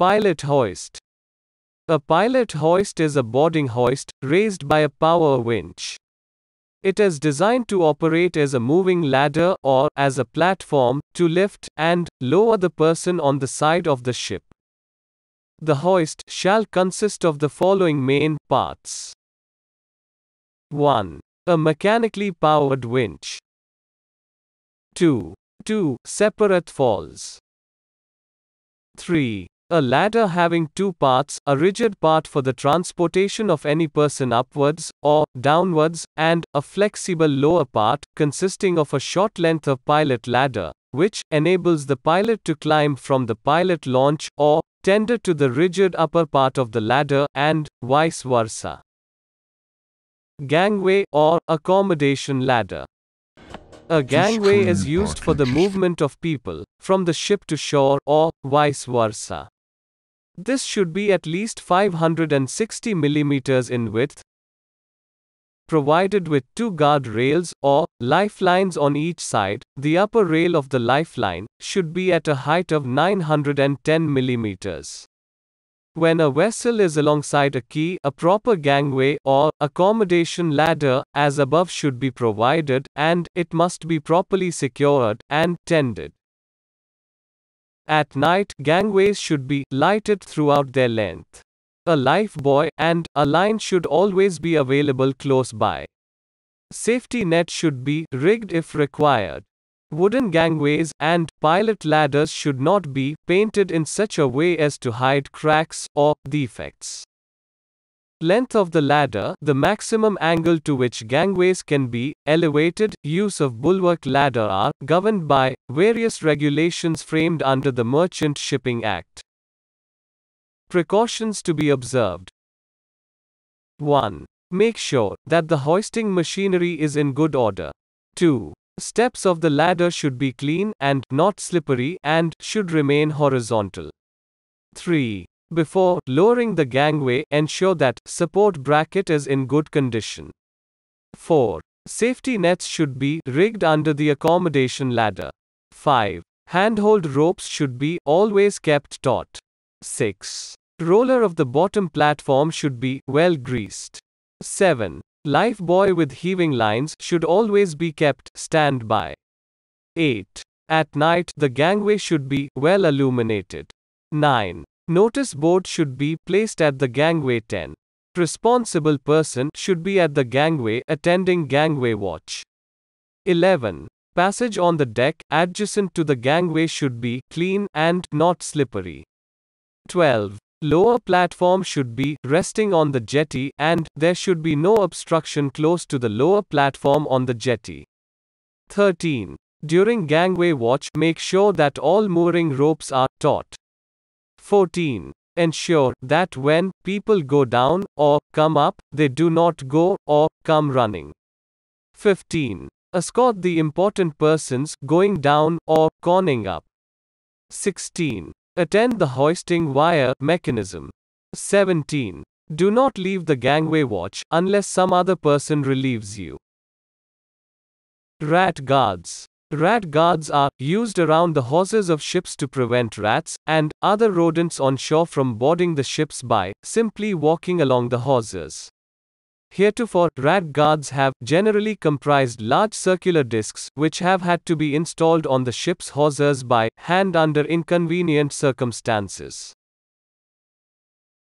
Pilot hoist. A pilot hoist is a boarding hoist, raised by a power winch. It is designed to operate as a moving ladder or as a platform to lift and lower the person on the side of the ship. The hoist shall consist of the following main parts 1. A mechanically powered winch. 2. Two separate falls. 3. A ladder having two parts, a rigid part for the transportation of any person upwards or downwards, and a flexible lower part, consisting of a short length of pilot ladder, which enables the pilot to climb from the pilot launch or tender to the rigid upper part of the ladder, and vice versa. Gangway or accommodation ladder. A gangway is used for the movement of people from the ship to shore or vice versa. This should be at least 560 mm in width, provided with two guard rails or lifelines on each side. The upper rail of the lifeline should be at a height of 910 mm. When a vessel is alongside a quay, a proper gangway or accommodation ladder, as above, should be provided, and it must be properly secured and tended. At night, gangways should be lighted throughout their length. A lifebuoy and a line should always be available close by. Safety nets should be rigged if required. Wooden gangways and pilot ladders should not be painted in such a way as to hide cracks or defects. Length of the ladder, the maximum angle to which gangways can be elevated, use of bulwark ladder are governed by various regulations framed under the Merchant Shipping Act. Precautions to be observed 1. Make sure that the hoisting machinery is in good order. 2. Steps of the ladder should be clean and not slippery and should remain horizontal. 3. Before lowering the gangway, ensure that support bracket is in good condition. 4. Safety nets should be rigged under the accommodation ladder. 5. Handhold ropes should be always kept taut. 6. Roller of the bottom platform should be well greased. 7. Life buoy with heaving lines should always be kept standby. 8. At night, the gangway should be well illuminated. 9. Notice board should be placed at the gangway 10. Responsible person should be at the gangway attending gangway watch. 11. Passage on the deck adjacent to the gangway should be clean and not slippery. 12. Lower platform should be resting on the jetty and there should be no obstruction close to the lower platform on the jetty. 13. During gangway watch, make sure that all mooring ropes are taut. 14. Ensure that when people go down or come up, they do not go or come running. 15. Escort the important persons going down or conning up. 16. Attend the hoisting wire mechanism. 17. Do not leave the gangway watch unless some other person relieves you. Rat guards. Rat guards are used around the hawsers of ships to prevent rats and other rodents on shore from boarding the ships by simply walking along the hawsers. Heretofore, rat guards have generally comprised large circular discs which have had to be installed on the ship's hawsers by hand under inconvenient circumstances.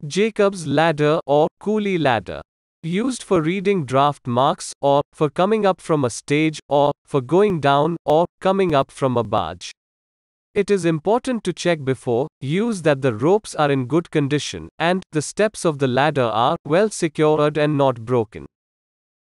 Jacob's ladder or Cooley ladder Used for reading draft marks, or for coming up from a stage, or for going down, or coming up from a barge. It is important to check before use that the ropes are in good condition, and the steps of the ladder are well secured and not broken.